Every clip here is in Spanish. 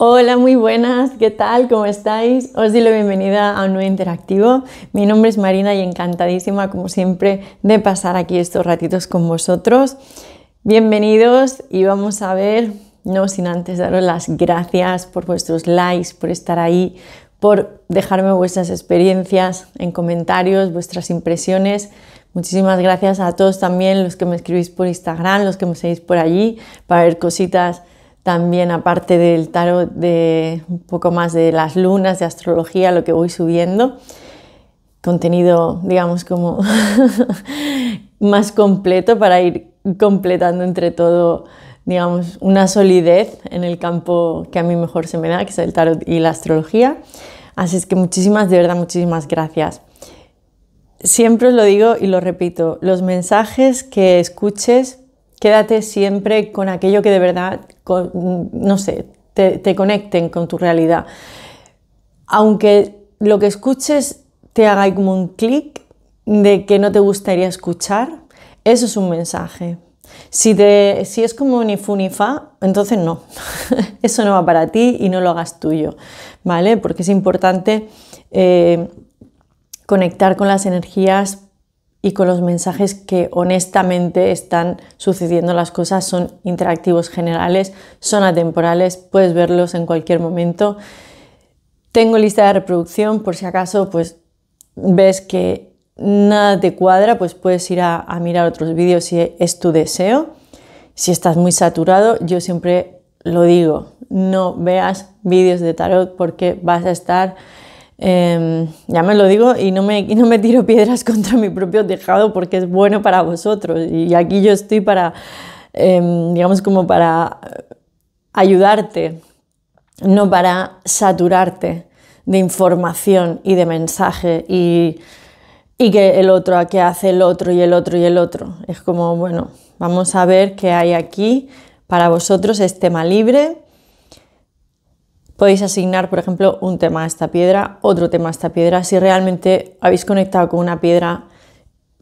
Hola, muy buenas, ¿qué tal? ¿Cómo estáis? Os doy la bienvenida a un nuevo interactivo. Mi nombre es Marina y encantadísima, como siempre, de pasar aquí estos ratitos con vosotros. Bienvenidos y vamos a ver, no sin antes daros las gracias por vuestros likes, por estar ahí, por dejarme vuestras experiencias en comentarios, vuestras impresiones. Muchísimas gracias a todos también los que me escribís por Instagram, los que me seguís por allí, para ver cositas también aparte del tarot de un poco más de las lunas, de astrología, lo que voy subiendo, contenido, digamos, como más completo para ir completando entre todo, digamos, una solidez en el campo que a mí mejor se me da, que es el tarot y la astrología. Así es que muchísimas, de verdad, muchísimas gracias. Siempre os lo digo y lo repito, los mensajes que escuches, quédate siempre con aquello que de verdad no sé, te, conecten con tu realidad. Aunque lo que escuches te haga como un clic de que no te gustaría escuchar, eso es un mensaje. Si, te, si es como ni fu ni fa, entonces no. Eso no va para ti y no lo hagas tuyo, ¿vale? Porque es importante eh, conectar con las energías y con los mensajes que honestamente están sucediendo las cosas. Son interactivos generales, son atemporales, puedes verlos en cualquier momento. Tengo lista de reproducción por si acaso pues ves que nada te cuadra, pues puedes ir a, a mirar otros vídeos si es tu deseo. Si estás muy saturado, yo siempre lo digo, no veas vídeos de tarot porque vas a estar Em, ya me lo digo y no me, tiro piedras contra mi propio tejado porque es bueno para vosotros. Y aquí yo estoy para, em, como para ayudarte, no para saturarte de información y de mensaje y, que el otro, que hace el otro y el otro y el otro. Es como, bueno, vamos a ver qué hay aquí para vosotros, este tema libre podéis asignar, por ejemplo, un tema a esta piedra, otro tema a esta piedra, si realmente habéis conectado con una piedra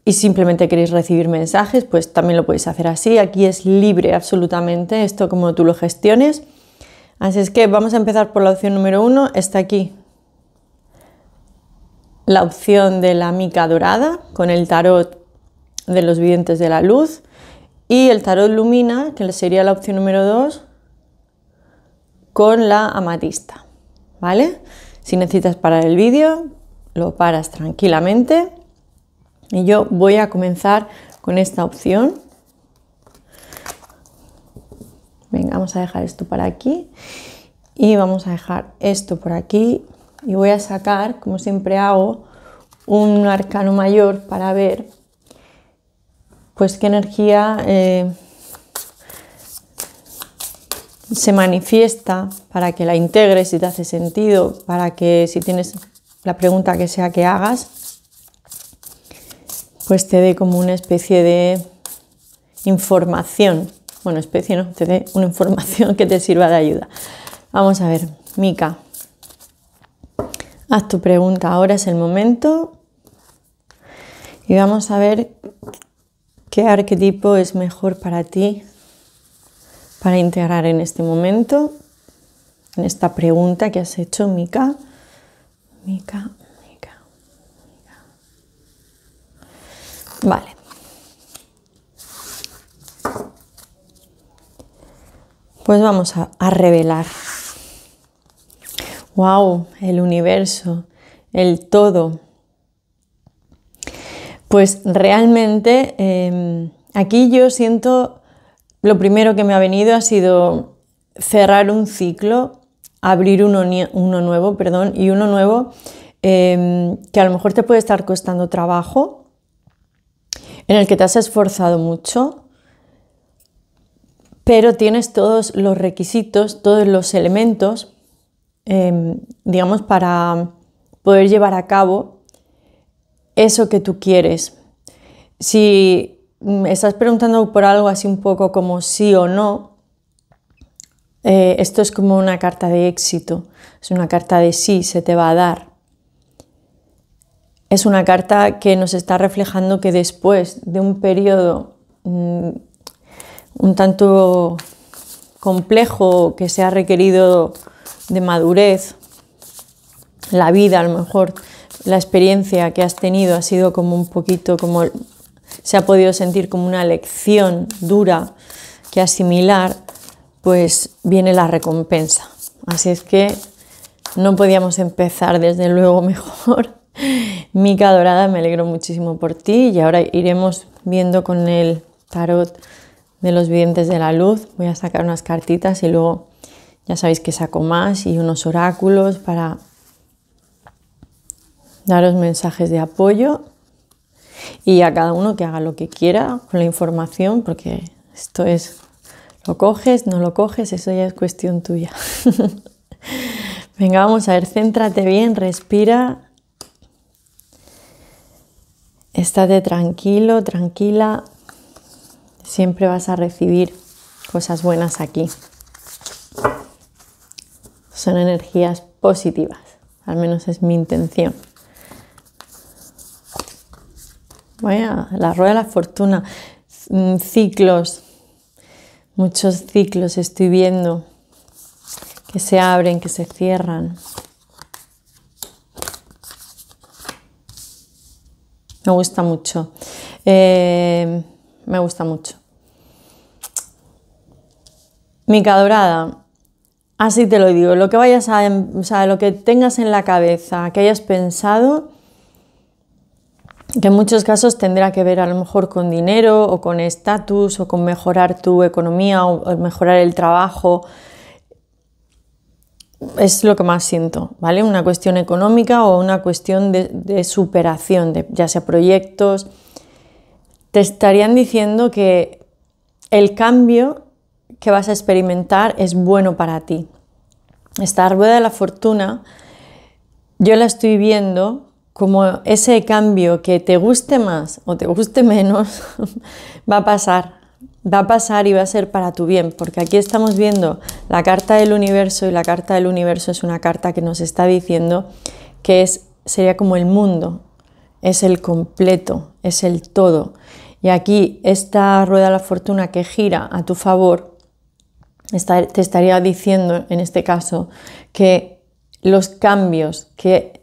y simplemente queréis recibir mensajes, pues también lo podéis hacer así. Aquí es libre absolutamente esto como tú lo gestiones. Así es que vamos a empezar por la opción número uno, está aquí. La opción de la mica dorada con el tarot de los videntes de la luz y el tarot lumina, que sería la opción número dos, con la amatista, ¿vale? Si necesitas parar el vídeo, lo paras tranquilamente y yo voy a comenzar con esta opción. Venga, vamos a dejar esto para aquí y vamos a dejar esto por aquí y voy a sacar, como siempre hago, un arcano mayor para ver pues qué energía eh, se manifiesta, para que la integres si te hace sentido, para que si tienes la pregunta que sea que hagas, pues te dé como una especie de información. Bueno, especie no, te dé una información que te sirva de ayuda. Vamos a ver, Mica, haz tu pregunta, ahora es el momento. Y vamos a ver qué arquetipo es mejor para ti para integrar en este momento, en esta pregunta que has hecho, Mika. Mika, Mika, Mika. Vale. Pues vamos a, revelar. ¡Wow! El universo, el todo. Pues realmente em, aquí yo siento lo primero que me ha venido ha sido cerrar un ciclo, abrir uno, nuevo, perdón, y uno nuevo em, que a lo mejor te puede estar costando trabajo, en el que te has esforzado mucho, pero tienes todos los requisitos, todos los elementos, em, digamos, para poder llevar a cabo eso que tú quieres. Si Mm, estás preguntando por algo así un poco como sí o no, eh, esto es como una carta de éxito, es una carta de sí, se te va a dar. Es una carta que nos está reflejando que después de un periodo mm, un tanto complejo que se ha requerido de madurez, la vida a lo mejor, la experiencia que has tenido ha sido como un poquito como se ha podido sentir como una lección dura que asimilar, pues viene la recompensa. Así es que no podíamos empezar desde luego mejor. Mica Dorada, me alegro muchísimo por ti y ahora iremos viendo con el tarot de los videntes de la luz. Voy a sacar unas cartitas y luego ya sabéis que saco más y unos oráculos para daros mensajes de apoyo. Y a cada uno que haga lo que quiera con la información, porque esto es, lo coges, no lo coges, eso ya es cuestión tuya. Venga, vamos a ver, céntrate bien, respira. Estate tranquilo, tranquila. Siempre vas a recibir cosas buenas aquí. Son energías positivas, al menos es mi intención. Vaya, la rueda de la fortuna. Mm, ciclos, muchos ciclos estoy viendo que se abren, que se cierran. Me gusta mucho. Eh, me gusta mucho. Mica dorada, así te lo digo, lo que vayas a, lo que tengas en la cabeza, que hayas pensado, que en muchos casos tendrá que ver a lo mejor con dinero o con estatus o con mejorar tu economía o mejorar el trabajo. Es lo que más siento, ¿vale? Una cuestión económica o una cuestión de, superación, de, ya sea proyectos. Te estarían diciendo que el cambio que vas a experimentar es bueno para ti. Esta rueda de la fortuna, yo la estoy viendo como ese cambio que te guste más o te guste menos, va a pasar, va a pasar y va a ser para tu bien, porque aquí estamos viendo la carta del universo y la carta del universo es una carta que nos está diciendo que es, sería como el mundo, es el completo, es el todo. Y aquí esta rueda de la fortuna que gira a tu favor te estaría diciendo, en este caso, que los cambios que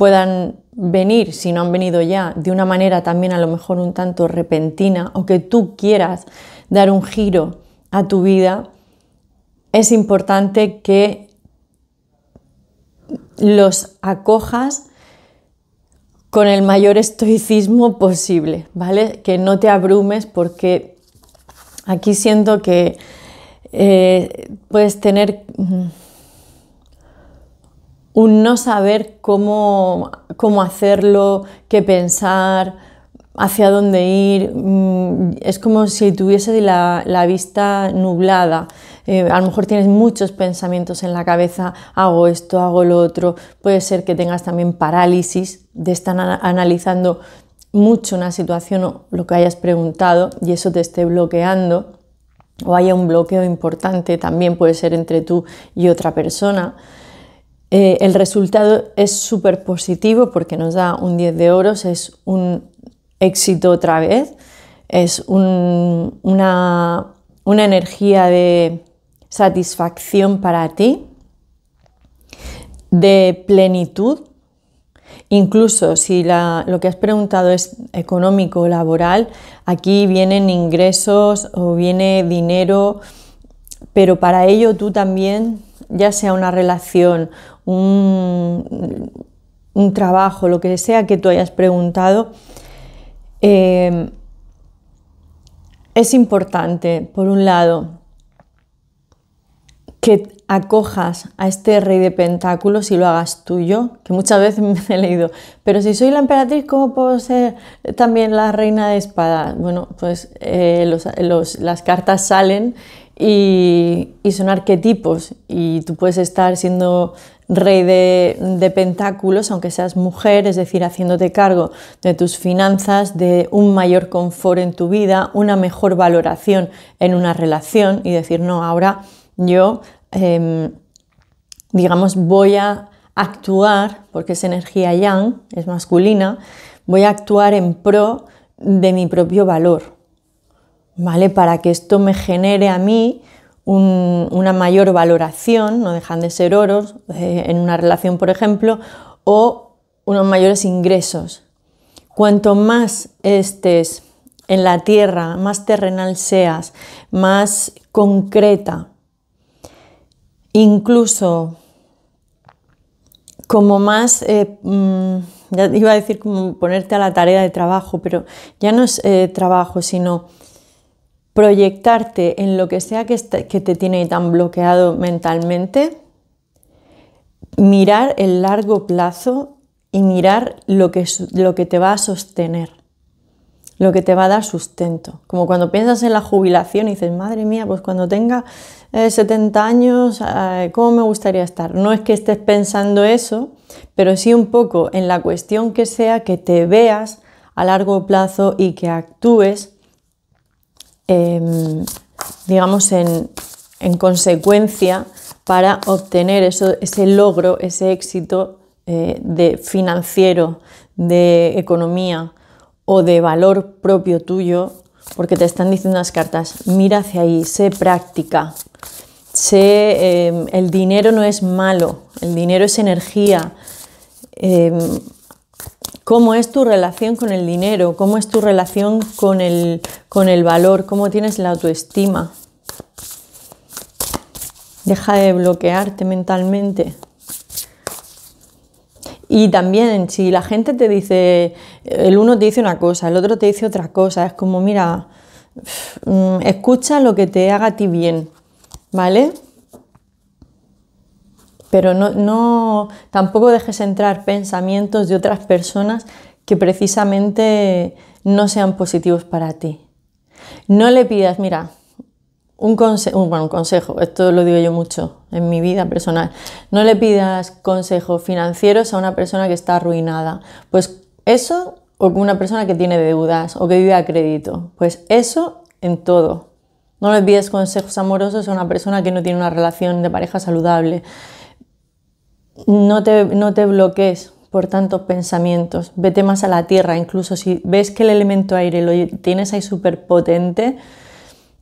puedan venir, si no han venido ya, de una manera también a lo mejor un tanto repentina o que tú quieras dar un giro a tu vida, es importante que los acojas con el mayor estoicismo posible, ¿vale? Que no te abrumes porque aquí siento que eh, puedes tener mm, un no saber cómo, hacerlo, qué pensar, hacia dónde ir. Mm, es como si tuviese la, vista nublada. Eh, a lo mejor tienes muchos pensamientos en la cabeza, hago esto, hago lo otro. Puede ser que tengas también parálisis de estar analizando mucho una situación o lo que hayas preguntado y eso te esté bloqueando o haya un bloqueo importante, también puede ser entre tú y otra persona. Eh, el resultado es súper positivo porque nos da un 10 de oros, es un éxito otra vez, es una, energía de satisfacción para ti, de plenitud, incluso si lo que has preguntado es económico o laboral, aquí vienen ingresos o viene dinero, pero para ello tú también, ya sea una relación, un, trabajo, lo que sea que tú hayas preguntado, eh, es importante, por un lado, que acojas a este rey de pentáculos y lo hagas tuyo, que muchas veces me he leído, pero si soy la emperatriz, ¿cómo puedo ser también la reina de espadas? Bueno, pues eh, las cartas salen y, y, son arquetipos y tú puedes estar siendo rey de, pentáculos, aunque seas mujer, es decir, haciéndote cargo de tus finanzas, de un mayor confort en tu vida, una mejor valoración en una relación y decir, no, ahora yo, em, digamos, voy a actuar, porque es energía yang, es masculina, voy a actuar en pro de mi propio valor, ¿vale? Para que esto me genere a mí una mayor valoración, no dejan de ser oros eh, en una relación, por ejemplo, o unos mayores ingresos. Cuanto más estés en la tierra, más terrenal seas, más concreta, incluso como más, eh, mm, ya iba a decir como ponerte a la tarea de trabajo, pero ya no es eh, trabajo, sino proyectarte en lo que sea que, te tiene tan bloqueado mentalmente, mirar el largo plazo y mirar lo que, lo que te va a sostener, lo que te va a dar sustento. Como cuando piensas en la jubilación y dices, madre mía, pues cuando tenga 70 eh, años, eh, ¿cómo me gustaría estar? No es que estés pensando eso, pero sí un poco en la cuestión que sea que te veas a largo plazo y que actúes Em, digamos, en, consecuencia para obtener eso, ese logro, ese éxito eh, de financiero, de economía o de valor propio tuyo, porque te están diciendo las cartas, mira hacia ahí, sé práctica, sé, em, el dinero no es malo, el dinero es energía. Em, cómo es tu relación con el dinero, cómo es tu relación con el, valor, cómo tienes la autoestima. Deja de bloquearte mentalmente. Y también, si la gente te dice, el uno te dice una cosa, el otro te dice otra cosa, es como, mira, mm, escucha lo que te haga a ti bien, ¿vale? pero no, tampoco dejes entrar pensamientos de otras personas que precisamente no sean positivos para ti. No le pidas, mira, un, un consejo, esto lo digo yo mucho en mi vida personal, no le pidas consejos financieros a una persona que está arruinada. Pues eso, o una persona que tiene deudas o que vive a crédito, pues eso en todo. No le pides consejos amorosos a una persona que no tiene una relación de pareja saludable no te, no bloquees por tantos pensamientos, vete más a la tierra, incluso si ves que el elemento aire lo tienes ahí súper potente,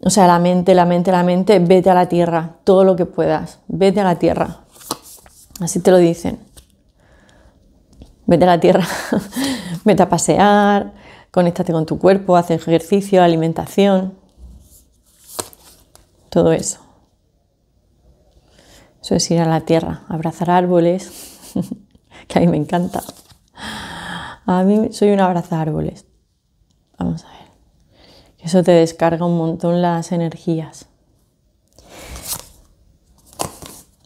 o sea, la mente, la mente, la mente, vete a la tierra, todo lo que puedas, vete a la tierra. Así te lo dicen. Vete a la tierra, vete a pasear, conéctate con tu cuerpo, haz ejercicio, alimentación, todo eso. Eso es ir a la tierra, abrazar árboles, que a mí me encanta. A mí soy un abraza árboles. Vamos a ver. Eso te descarga un montón las energías.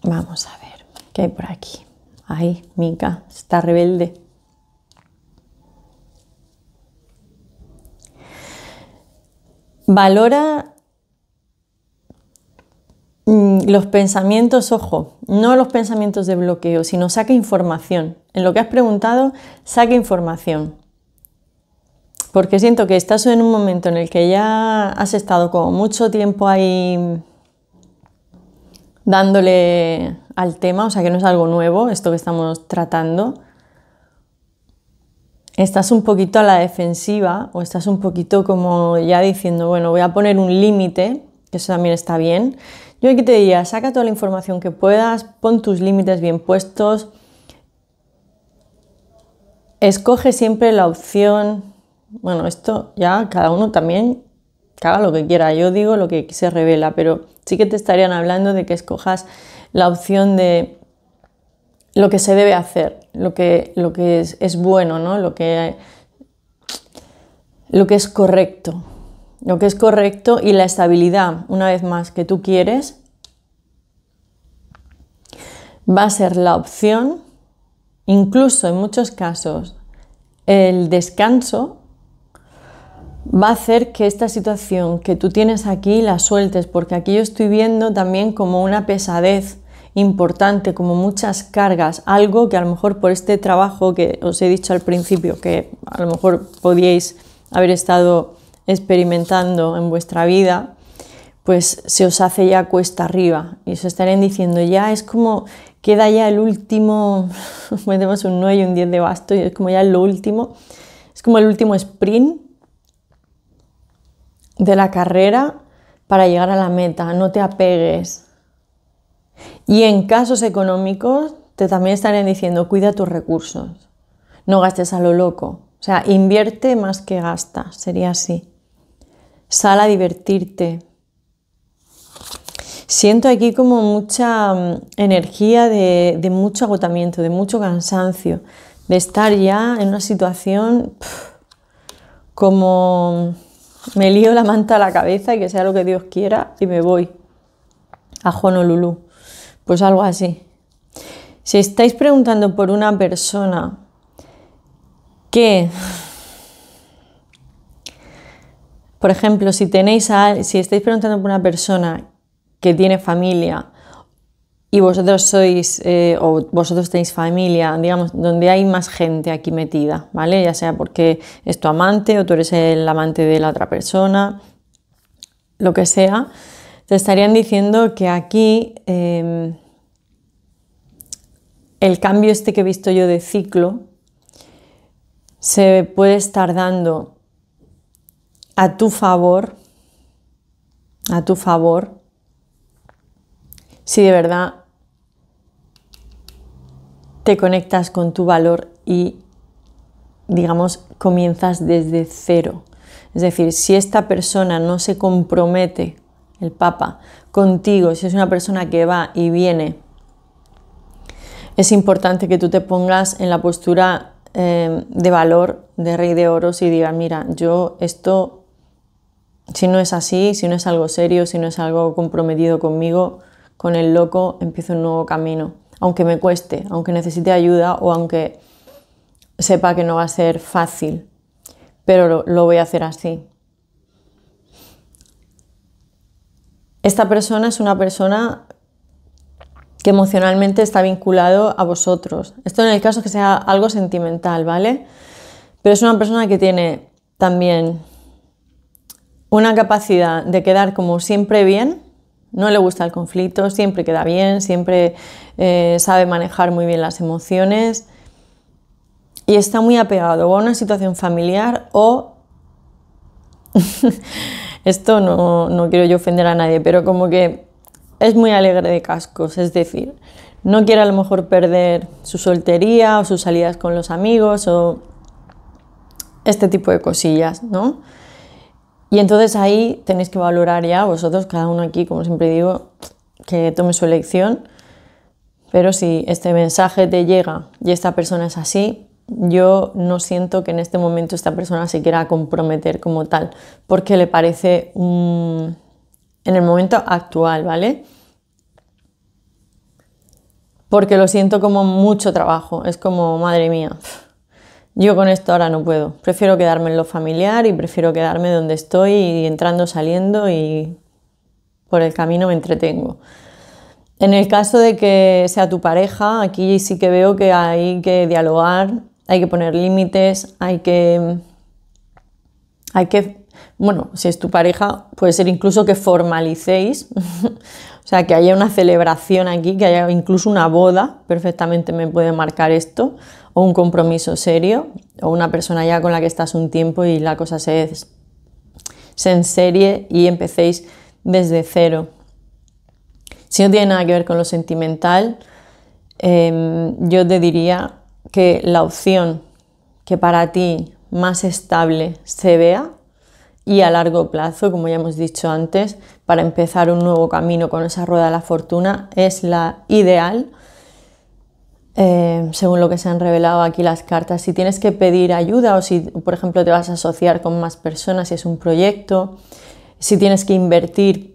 Vamos a ver, ¿qué hay por aquí? Ay, Mika, está rebelde. Valora Mm, los pensamientos, ojo, no los pensamientos de bloqueo, sino saca información. En lo que has preguntado, saca información. Porque siento que estás en un momento en el que ya has estado como mucho tiempo ahí dándole al tema, o sea que no es algo nuevo esto que estamos tratando. Estás un poquito a la defensiva o estás un poquito como ya diciendo, bueno, voy a poner un límite, que eso también está bien, yo aquí te diría, saca toda la información que puedas, pon tus límites bien puestos, escoge siempre la opción, bueno, esto ya cada uno también haga lo que quiera, yo digo lo que se revela, pero sí que te estarían hablando de que escojas la opción de lo que se debe hacer, lo que, lo que es, es bueno, lo, que, lo que es correcto lo que es correcto y la estabilidad, una vez más, que tú quieres, va a ser la opción, incluso en muchos casos, el descanso va a hacer que esta situación que tú tienes aquí la sueltes, porque aquí yo estoy viendo también como una pesadez importante, como muchas cargas, algo que a lo mejor por este trabajo que os he dicho al principio, que a lo mejor podíais haber estado experimentando en vuestra vida, pues se os hace ya cuesta arriba y os estarían diciendo ya es como queda ya el último, metemos un 9 y un 10 de basto y es como ya lo último, es como el último sprint de la carrera para llegar a la meta, no te apegues. Y en casos económicos te también estarían diciendo cuida tus recursos, no gastes a lo loco, o sea, invierte más que gasta, sería así sal a divertirte. Siento aquí como mucha mm, energía de, mucho agotamiento, de mucho cansancio, de estar ya en una situación como mm, me lío la manta a la cabeza y que sea lo que Dios quiera y me voy a Honolulu. Pues algo así. Si estáis preguntando por una persona que por ejemplo, si tenéis si estáis preguntando por una persona que tiene familia y vosotros sois eh, o vosotros tenéis familia, digamos, donde hay más gente aquí metida, ¿vale? Ya sea porque es tu amante o tú eres el amante de la otra persona, lo que sea, te estarían diciendo que aquí em, el cambio este que he visto yo de ciclo se puede estar dando a tu favor, a tu favor, si de verdad te conectas con tu valor y, digamos, comienzas desde cero. Es decir, si esta persona no se compromete, el Papa, contigo, si es una persona que va y viene, es importante que tú te pongas en la postura eh, de valor de Rey de Oros y digas, mira, yo esto si no es así, si no es algo serio, si no es algo comprometido conmigo, con el loco empiezo un nuevo camino. Aunque me cueste, aunque necesite ayuda o aunque sepa que no va a ser fácil. Pero lo, voy a hacer así. Esta persona es una persona que emocionalmente está vinculado a vosotros. Esto en el caso que sea algo sentimental, ¿vale? Pero es una persona que tiene también una capacidad de quedar como siempre bien, no le gusta el conflicto, siempre queda bien, siempre eh, sabe manejar muy bien las emociones y está muy apegado o a una situación familiar o... Esto no, no quiero yo ofender a nadie, pero como que es muy alegre de cascos, es decir, no quiere a lo mejor perder su soltería o sus salidas con los amigos o este tipo de cosillas, ¿no? Y entonces ahí tenéis que valorar ya vosotros, cada uno aquí, como siempre digo, que tome su elección. Pero si este mensaje te llega y esta persona es así, yo no siento que en este momento esta persona se quiera comprometer como tal, porque le parece un... en el momento actual, ¿vale? Porque lo siento como mucho trabajo, es como, madre mía, yo con esto ahora no puedo. Prefiero quedarme en lo familiar y prefiero quedarme donde estoy y entrando, saliendo y por el camino me entretengo. En el caso de que sea tu pareja, aquí sí que veo que hay que dialogar, hay que poner límites, hay que... Hay que bueno, si es tu pareja, puede ser incluso que formalicéis o sea, que haya una celebración aquí, que haya incluso una boda, perfectamente me puede marcar esto, o un compromiso serio, o una persona ya con la que estás un tiempo y la cosa se, se serie y empecéis desde cero. Si no tiene nada que ver con lo sentimental, em, yo te diría que la opción que para ti más estable se vea y a largo plazo, como ya hemos dicho antes, para empezar un nuevo camino con esa rueda de la fortuna es la ideal. Eh, según lo que se han revelado aquí las cartas, si tienes que pedir ayuda o si, por ejemplo, te vas a asociar con más personas, si es un proyecto, si tienes que invertir,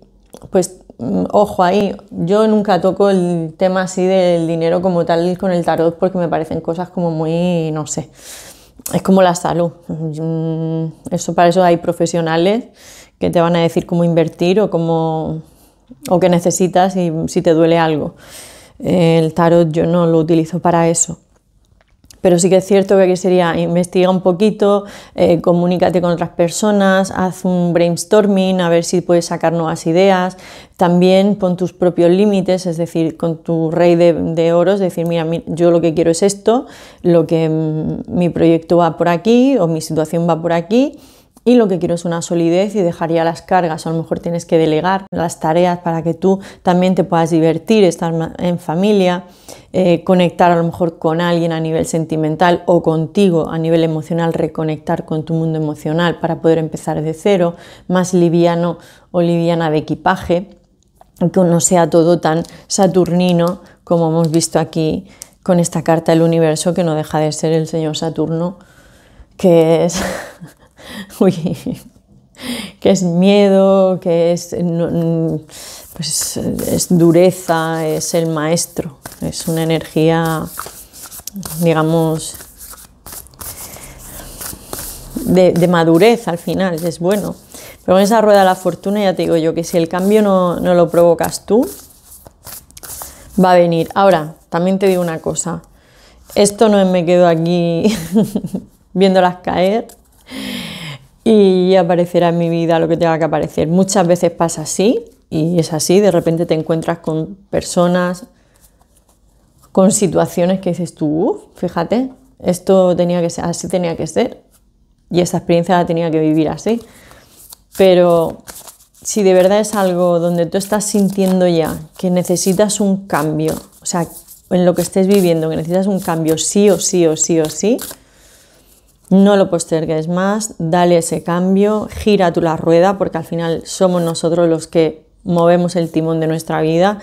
pues mm, ojo ahí, yo nunca toco el tema así del dinero como tal con el tarot porque me parecen cosas como muy, no sé, es como la salud. Mm, eso para eso hay profesionales que te van a decir cómo invertir o cómo o qué necesitas y si te duele algo. El tarot yo no lo utilizo para eso. Pero sí que es cierto que aquí sería investiga un poquito, eh, comunícate con otras personas, haz un brainstorming, a ver si puedes sacar nuevas ideas. También pon tus propios límites, es decir, con tu rey de, oros, decir, mira, yo lo que quiero es esto, lo que mm, mi proyecto va por aquí o mi situación va por aquí y lo que quiero es una solidez y dejaría las cargas. a lo mejor tienes que delegar las tareas para que tú también te puedas divertir, estar en familia, eh, conectar a lo mejor con alguien a nivel sentimental o contigo a nivel emocional, reconectar con tu mundo emocional para poder empezar de cero, más liviano o liviana de equipaje, que no sea todo tan saturnino como hemos visto aquí con esta carta del universo que no deja de ser el señor Saturno, que es que es miedo, que pues es, dureza, es el maestro, es una energía, digamos, de, madurez al final, es bueno. Pero con esa rueda de la fortuna ya te digo yo que si el cambio no, no lo provocas tú, va a venir. Ahora, también te digo una cosa, esto no me quedo aquí viéndolas caer, y aparecerá en mi vida lo que tenga que aparecer. Muchas veces pasa así y es así, de repente te encuentras con personas, con situaciones que dices tú, fíjate, esto tenía que ser, así tenía que ser y esa experiencia la tenía que vivir así. Pero si de verdad es algo donde tú estás sintiendo ya que necesitas un cambio, o sea, en lo que estés viviendo, que necesitas un cambio sí o sí o sí o sí, no lo postergues más, dale ese cambio, gira tú la rueda, porque al final somos nosotros los que movemos el timón de nuestra vida.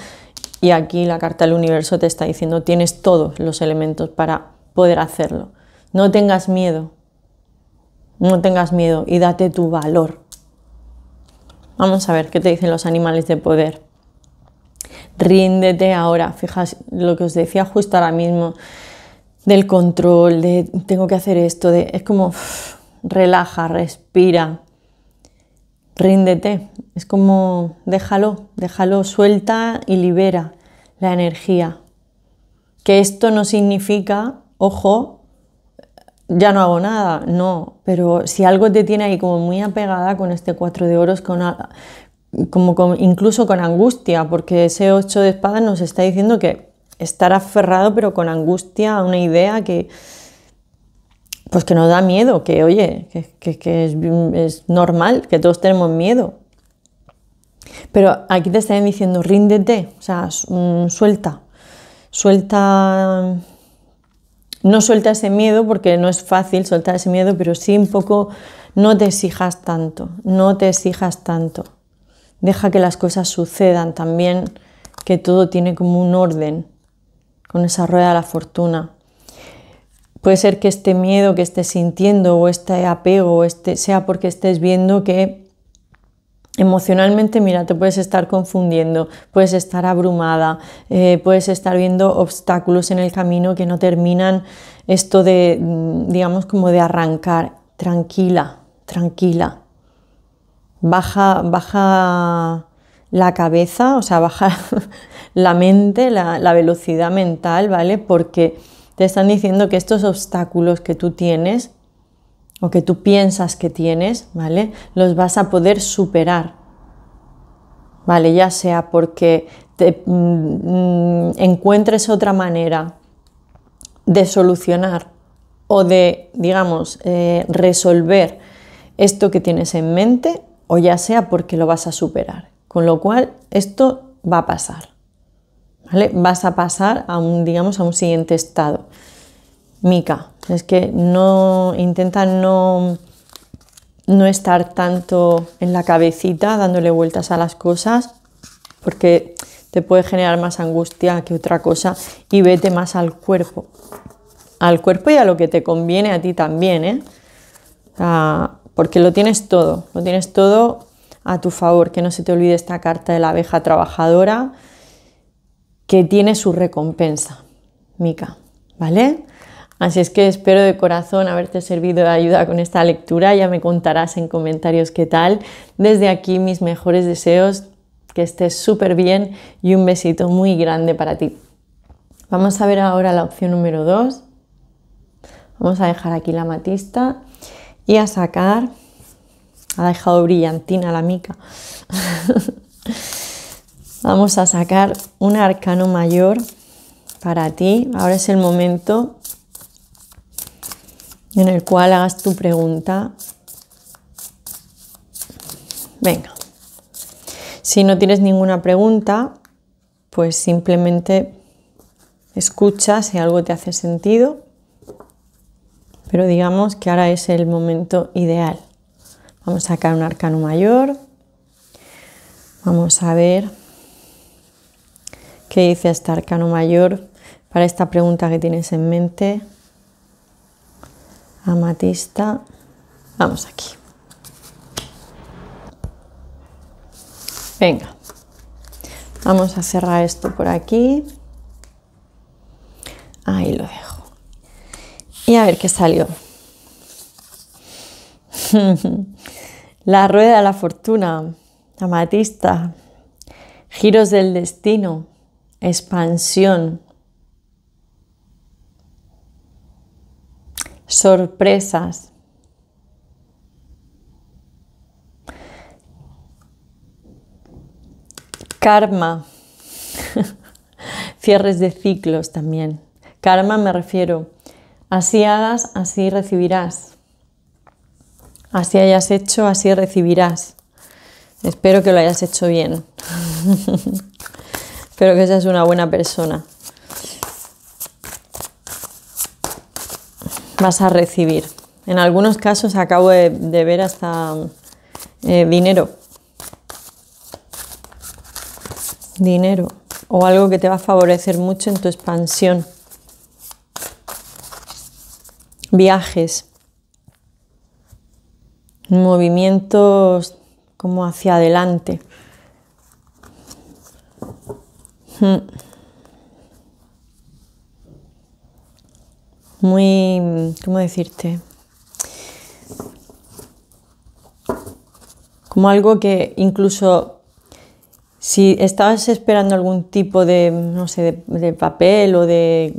Y aquí la carta del universo te está diciendo, tienes todos los elementos para poder hacerlo. No tengas miedo, no tengas miedo y date tu valor. Vamos a ver qué te dicen los animales de poder. Ríndete ahora, fijas lo que os decía justo ahora mismo del control, de tengo que hacer esto, de, es como relaja, respira, ríndete, es como déjalo, déjalo, suelta y libera la energía. Que esto no significa, ojo, ya no hago nada, no, pero si algo te tiene ahí como muy apegada con este cuatro de oros, con como incluso con angustia, porque ese 8 de espadas nos está diciendo que estar aferrado pero con angustia a una idea que pues que nos da miedo, que oye, que, es, es, normal, que todos tenemos miedo. Pero aquí te están diciendo, ríndete, o sea, mm, suelta, suelta, no suelta ese miedo porque no es fácil soltar ese miedo, pero sí un poco, no te exijas tanto, no te exijas tanto. Deja que las cosas sucedan también, que todo tiene como un orden con esa rueda de la fortuna. Puede ser que este miedo que estés sintiendo o este apego este, sea porque estés viendo que emocionalmente, mira, te puedes estar confundiendo, puedes estar abrumada, eh, puedes estar viendo obstáculos en el camino que no terminan esto de, mm, digamos, como de arrancar. Tranquila, tranquila. Baja, baja la cabeza, o sea, baja la mente, la, velocidad mental, ¿vale? Porque te están diciendo que estos obstáculos que tú tienes o que tú piensas que tienes, ¿vale? Los vas a poder superar, ¿vale? Ya sea porque te, mm, mm, encuentres otra manera de solucionar o de, digamos, eh, resolver esto que tienes en mente, o ya sea porque lo vas a superar. Con lo cual, esto va a pasar. Vas a pasar a un, digamos, a un siguiente estado. Mica, es que no intenta no, no estar tanto en la cabecita dándole vueltas a las cosas porque te puede generar más angustia que otra cosa y vete más al cuerpo. Al cuerpo y a lo que te conviene a ti también, ¿eh? porque lo tienes todo, lo tienes todo a tu favor, que no se te olvide esta carta de la abeja trabajadora, que tiene su recompensa, Mica, ¿vale? Así es que espero de corazón haberte servido de ayuda con esta lectura, ya me contarás en comentarios qué tal. Desde aquí mis mejores deseos, que estés súper bien y un besito muy grande para ti. Vamos a ver ahora la opción número 2. Vamos a dejar aquí la matista y a sacar... Ha dejado brillantina la mica. Vamos a sacar un arcano mayor para ti. Ahora es el momento en el cual hagas tu pregunta. Venga. Si no tienes ninguna pregunta, pues simplemente escucha si algo te hace sentido. Pero digamos que ahora es el momento ideal. Vamos a sacar un arcano mayor. Vamos a ver ¿Qué dice este arcano mayor para esta pregunta que tienes en mente? Amatista. Vamos aquí. Venga. Vamos a cerrar esto por aquí. Ahí lo dejo. Y a ver qué salió. la rueda de la fortuna, amatista, giros del destino, expansión, sorpresas. Karma, cierres de ciclos también. Karma me refiero, así hagas, así recibirás. Así hayas hecho, así recibirás. Espero que lo hayas hecho bien. Espero que seas una buena persona. Vas a recibir. En algunos casos acabo de, ver hasta eh, dinero. Dinero. O algo que te va a favorecer mucho en tu expansión. Viajes. Movimientos como hacia adelante. Hmm. Muy, ¿cómo decirte? Como algo que incluso si estabas esperando algún tipo de, no sé, de, papel o de...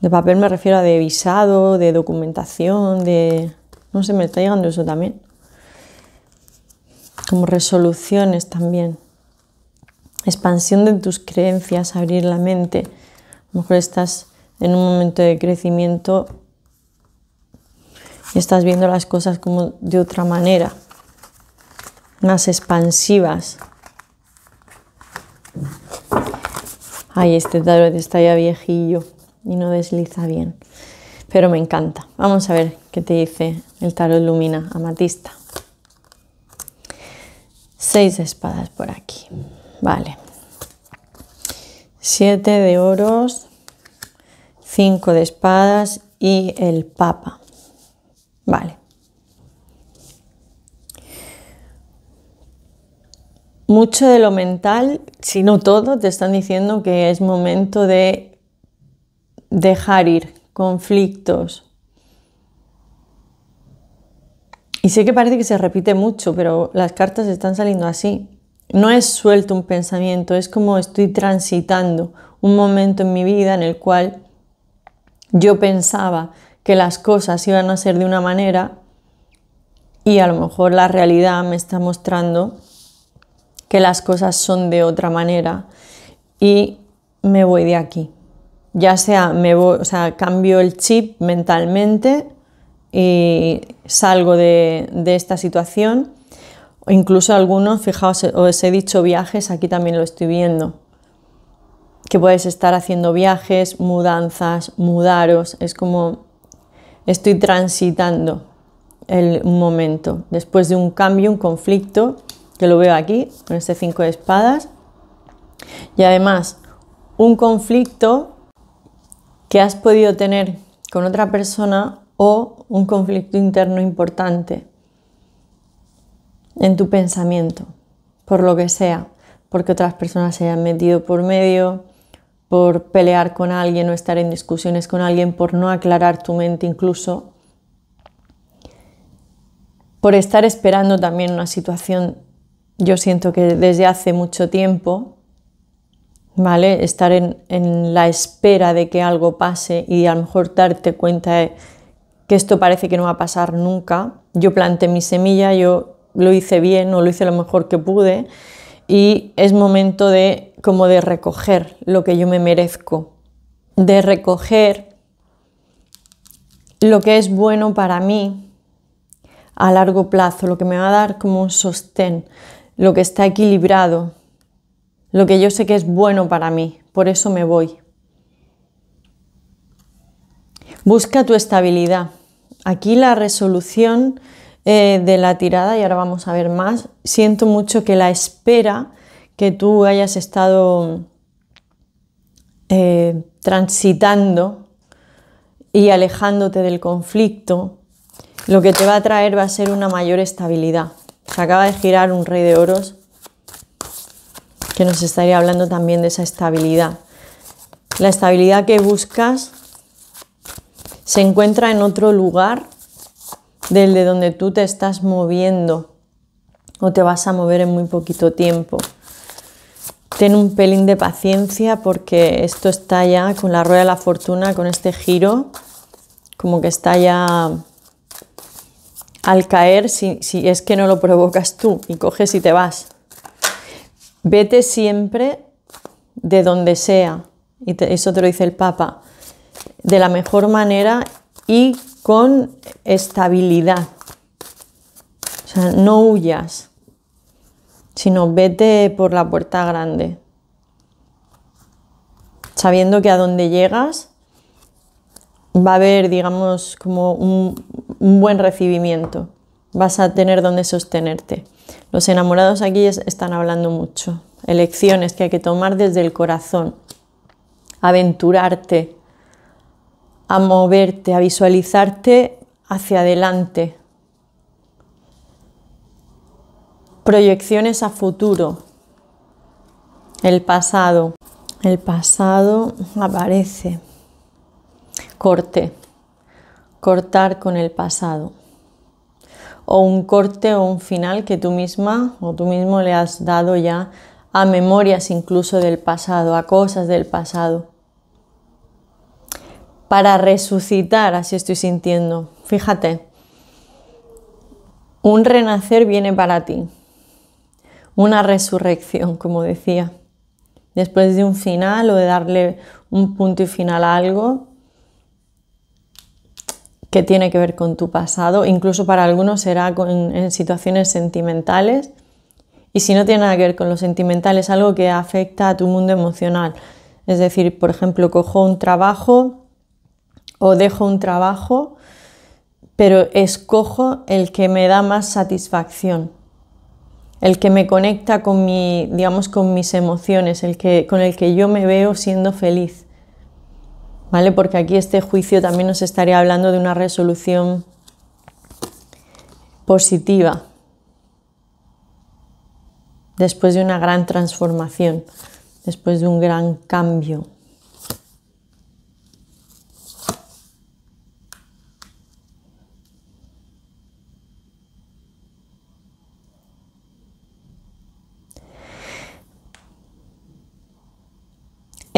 De papel me refiero a de visado, de documentación, de... No sé, me está llegando eso también. Como resoluciones también expansión de tus creencias, abrir la mente. A lo mejor estás en un momento de crecimiento y estás viendo las cosas como de otra manera, más expansivas. Ay, este tarot está ya viejillo y no desliza bien. Pero me encanta. Vamos a ver qué te dice el tarot Lumina Amatista. Seis espadas por aquí. Vale. 7 de oros, 5 de espadas y el papa. Vale. Mucho de lo mental, si no todo, te están diciendo que es momento de dejar ir conflictos. Y sé que parece que se repite mucho, pero las cartas están saliendo así no es suelto un pensamiento, es como estoy transitando un momento en mi vida en el cual yo pensaba que las cosas iban a ser de una manera y a lo mejor la realidad me está mostrando que las cosas son de otra manera y me voy de aquí. Ya sea, me cambio el chip mentalmente y salgo de esta situación incluso algunos, fijaos, eh, os he dicho viajes, aquí también lo estoy viendo. Que puedes estar haciendo viajes, mudanzas, mudaros. Es como estoy transitando el momento. Después de un cambio, un conflicto, que lo veo aquí, con este cinco de espadas. Y además, un conflicto que has podido tener con otra persona o un conflicto interno importante en tu pensamiento, por lo que sea, porque otras personas se hayan metido por medio, por pelear con alguien o estar en discusiones con alguien, por no aclarar tu mente incluso, por estar esperando también una situación, yo siento que desde hace mucho tiempo, ¿vale? Estar en, la espera de que algo pase y a lo mejor darte cuenta de que esto parece que no va a pasar nunca. Yo planté mi semilla, yo lo hice bien o lo hice lo mejor que pude y es momento de como de recoger lo que yo me merezco, de recoger lo que es bueno para mí a largo plazo, lo que me va a dar como un sostén, lo que está equilibrado, lo que yo sé que es bueno para mí, por eso me voy. Busca tu estabilidad. Aquí la resolución eh, de la tirada y ahora vamos a ver más. Siento mucho que la espera que tú hayas estado eh, transitando y alejándote del conflicto, lo que te va a traer va a ser una mayor estabilidad. Se acaba de girar un rey de oros que nos estaría hablando también de esa estabilidad. La estabilidad que buscas se encuentra en otro lugar del de donde tú te estás moviendo o te vas a mover en muy poquito tiempo. Ten un pelín de paciencia porque esto está ya con la rueda de la fortuna, con este giro, como que está ya al caer si, es que no lo provocas tú y coges y te vas. Vete siempre de donde sea, y eso te lo dice el Papa, de la mejor manera y con estabilidad. O sea, no huyas, sino vete por la puerta grande, sabiendo que a donde llegas va a haber, digamos, como un, buen recibimiento, vas a tener donde sostenerte. Los enamorados aquí están hablando mucho, elecciones que hay que tomar desde el corazón, aventurarte a moverte, a visualizarte hacia adelante. Proyecciones a futuro. El pasado. El pasado aparece. Corte. Cortar con el pasado. O un corte o un final que tú misma o tú mismo le has dado ya a memorias incluso del pasado, a cosas del pasado para resucitar, así estoy sintiendo. Fíjate, un renacer viene para ti, una resurrección, como decía. Después de un final o de darle un punto y final a algo que tiene que ver con tu pasado, incluso para algunos será en situaciones sentimentales. Y si no tiene nada que ver con lo sentimental, es algo que afecta a tu mundo emocional. Es decir, por ejemplo, cojo un trabajo o dejo un trabajo, pero escojo el que me da más satisfacción, el que me conecta con mi, digamos, con mis emociones, el que, con el que yo me veo siendo feliz. ¿Vale? Porque aquí este juicio también nos estaría hablando de una resolución positiva después de una gran transformación, después de un gran cambio.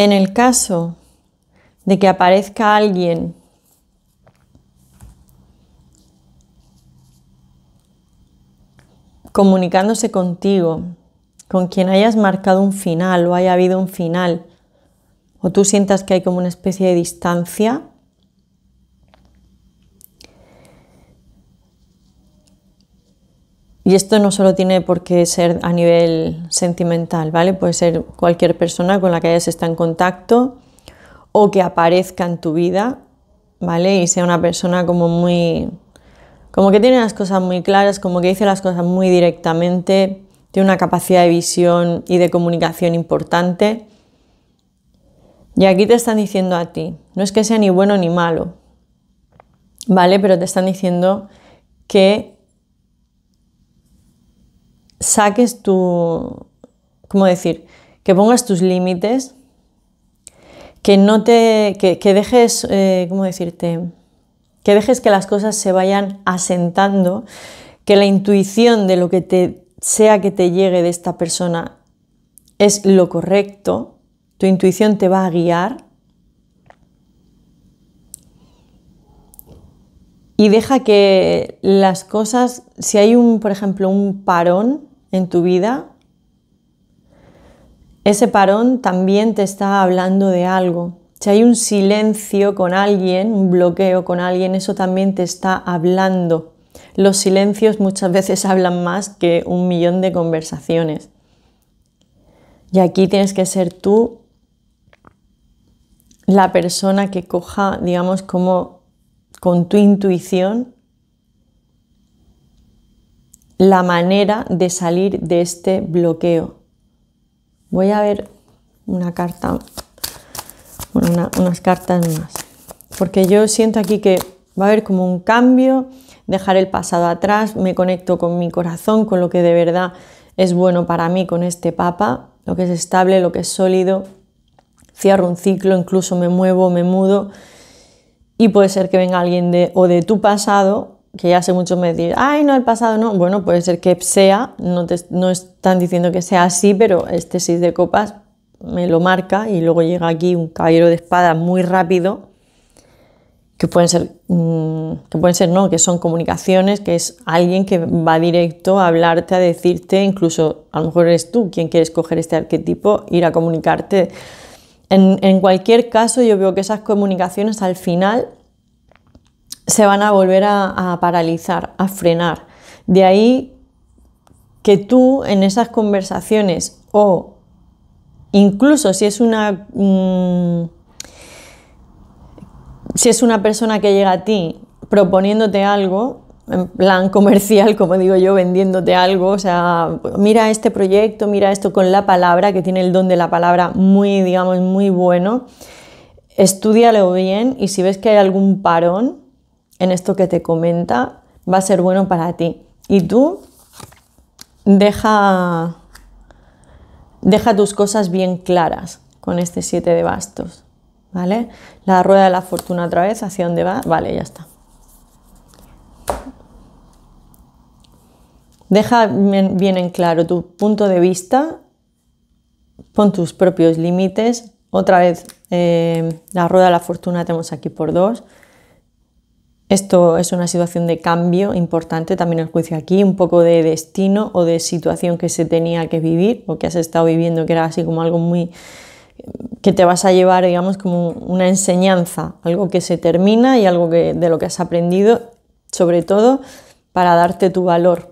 En el caso de que aparezca alguien comunicándose contigo, con quien hayas marcado un final o haya habido un final, o tú sientas que hay como una especie de distancia, Y esto no solo tiene por qué ser a nivel sentimental, ¿vale? Puede ser cualquier persona con la que hayas estado en contacto o que aparezca en tu vida, ¿vale? Y sea una persona como muy... como que tiene las cosas muy claras, como que dice las cosas muy directamente, tiene una capacidad de visión y de comunicación importante. Y aquí te están diciendo a ti, no es que sea ni bueno ni malo, ¿vale? Pero te están diciendo que saques tu, ¿cómo decir? Que pongas tus límites, que no te, que, dejes, eh, ¿cómo decirte? Que dejes que las cosas se vayan asentando, que la intuición de lo que te sea que te llegue de esta persona es lo correcto, tu intuición te va a guiar y deja que las cosas, si hay un, por ejemplo, un parón, en tu vida, ese parón también te está hablando de algo. Si hay un silencio con alguien, un bloqueo con alguien, eso también te está hablando. Los silencios muchas veces hablan más que un millón de conversaciones. Y aquí tienes que ser tú la persona que coja, digamos, como con tu intuición la manera de salir de este bloqueo. Voy a ver una carta, bueno, unas cartas más, porque yo siento aquí que va a haber como un cambio, dejar el pasado atrás, me conecto con mi corazón, con lo que de verdad es bueno para mí, con este papa, lo que es estable, lo que es sólido, cierro un ciclo, incluso me muevo, me mudo, y puede ser que venga alguien de, o de tu pasado que hace mucho me ay, no, el pasado no. Bueno, puede ser que sea, no, te, no están diciendo que sea así, pero este 6 de copas me lo marca y luego llega aquí un caballero de espada muy rápido, que pueden ser, mm, que pueden ser no, que son comunicaciones, que es alguien que va directo a hablarte, a decirte, incluso a lo mejor eres tú quien quieres coger este arquetipo, ir a comunicarte. En, en cualquier caso, yo veo que esas comunicaciones al final se van a volver a, paralizar, a frenar. De ahí que tú en esas conversaciones o incluso si es una... Mm, si es una persona que llega a ti proponiéndote algo, en plan comercial, como digo yo, vendiéndote algo, o sea, mira este proyecto, mira esto con la palabra, que tiene el don de la palabra muy, digamos, muy bueno, estudialo bien y si ves que hay algún parón, en esto que te comenta va a ser bueno para ti. Y tú deja, deja tus cosas bien claras con este 7 de bastos. ¿Vale? La rueda de la fortuna otra vez, ¿hacia dónde va? Vale, ya está. Deja bien en claro tu punto de vista, pon tus propios límites. Otra vez, eh, la rueda de la fortuna tenemos aquí por dos. Esto es una situación de cambio importante, también el juicio aquí, un poco de destino o de situación que se tenía que vivir o que has estado viviendo, que era así como algo muy que te vas a llevar, digamos, como una enseñanza, algo que se termina y algo que, de lo que has aprendido, sobre todo para darte tu valor.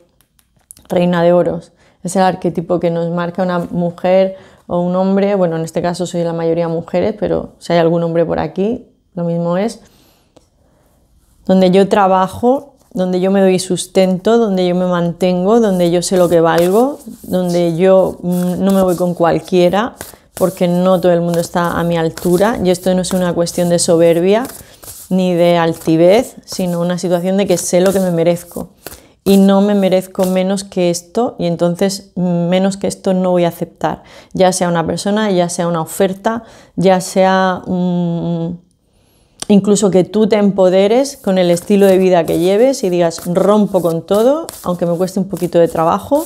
Reina de oros, es el arquetipo que nos marca una mujer o un hombre, bueno, en este caso soy la mayoría mujeres, pero si hay algún hombre por aquí, lo mismo es donde yo trabajo, donde yo me doy sustento, donde yo me mantengo, donde yo sé lo que valgo, donde yo mm, no me voy con cualquiera, porque no todo el mundo está a mi altura. Y esto no es una cuestión de soberbia ni de altivez, sino una situación de que sé lo que me merezco. Y no me merezco menos que esto, y entonces mm, menos que esto no voy a aceptar. Ya sea una persona, ya sea una oferta, ya sea un, incluso que tú te empoderes con el estilo de vida que lleves y digas, rompo con todo, aunque me cueste un poquito de trabajo,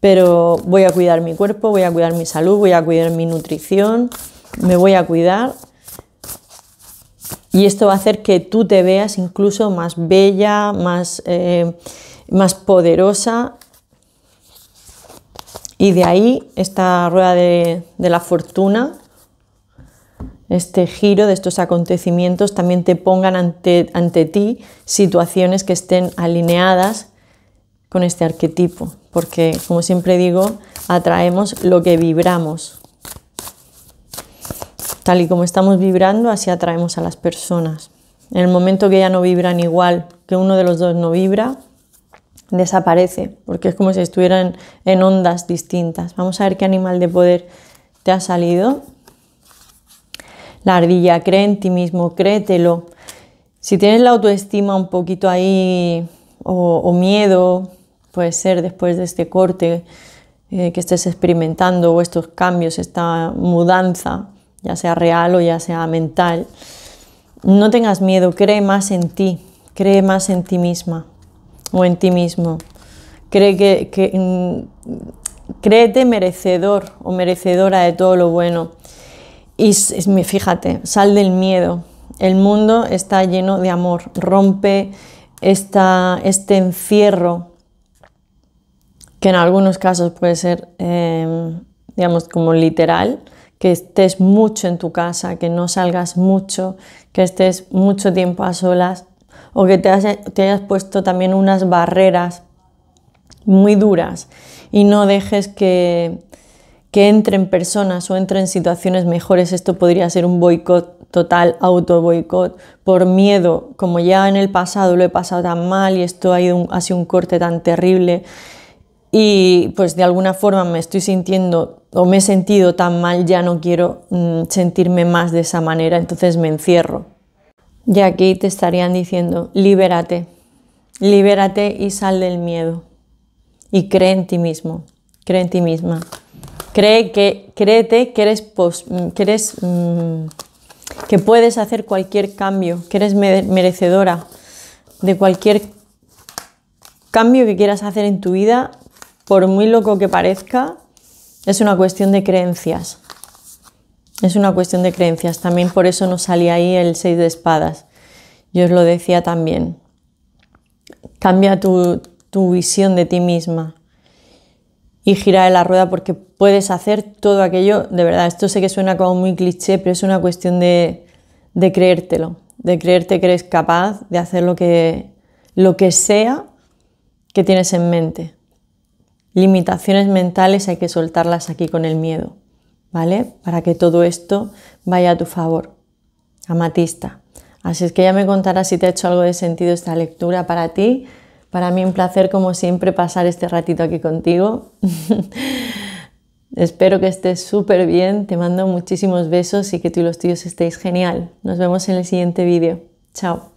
pero voy a cuidar mi cuerpo, voy a cuidar mi salud, voy a cuidar mi nutrición, me voy a cuidar. Y esto va a hacer que tú te veas incluso más bella, más, eh, más poderosa. Y de ahí esta rueda de la fortuna este giro de estos acontecimientos también te pongan ante, ante ti situaciones que estén alineadas con este arquetipo, porque como siempre digo, atraemos lo que vibramos. Tal y como estamos vibrando, así atraemos a las personas. En el momento que ya no vibran igual, que uno de los dos no vibra, desaparece, porque es como si estuvieran en ondas distintas. Vamos a ver qué animal de poder te ha salido la ardilla, cree en ti mismo, créetelo. Si tienes la autoestima un poquito ahí o, miedo, puede ser después de este corte eh, que estés experimentando o estos cambios, esta mudanza, ya sea real o ya sea mental, no tengas miedo, cree más en ti, cree más en ti misma o en ti mismo. Cree que, que mm, créete merecedor o merecedora de todo lo bueno. Y fíjate, sal del miedo. El mundo está lleno de amor. Rompe este encierro, que en algunos casos puede ser, em, digamos, como literal, que estés mucho en tu casa, que no salgas mucho, que estés mucho tiempo a solas o que te hayas puesto también unas barreras muy duras y no dejes que que entren personas o entren situaciones mejores, esto podría ser un boicot total, auto boicot, por miedo, como ya en el pasado lo he pasado tan mal y esto ha, un, sido un corte tan terrible y pues de alguna forma me estoy sintiendo o me he sentido tan mal, ya no quiero mm, sentirme más de esa manera, entonces me encierro. Y aquí te estarían diciendo, libérate, libérate y sal del miedo y cree en ti mismo, cree en ti misma que, créete que eres, que, mm, que puedes hacer cualquier cambio, que eres merecedora de cualquier cambio que quieras hacer en tu vida, por muy loco que parezca, es una cuestión de creencias. Es una cuestión de creencias. También por eso nos salía ahí el seis de espadas. Yo os lo decía también. Cambia tu visión de ti misma y girar en la rueda porque puedes hacer todo aquello, de verdad, esto sé que suena como muy cliché, pero es una cuestión de, creértelo, de creerte que eres capaz de hacer lo que, lo que sea que tienes en mente. Limitaciones mentales hay que soltarlas aquí con el miedo, ¿vale? Para que todo esto vaya a tu favor. Amatista. Así es que ya me contarás si te ha hecho algo de sentido esta lectura para ti. Para mí un placer, como siempre, pasar este ratito aquí contigo. Espero que estés súper bien, te mando muchísimos besos y que tú y los tuyos estéis genial. Nos vemos en el siguiente vídeo. Chao.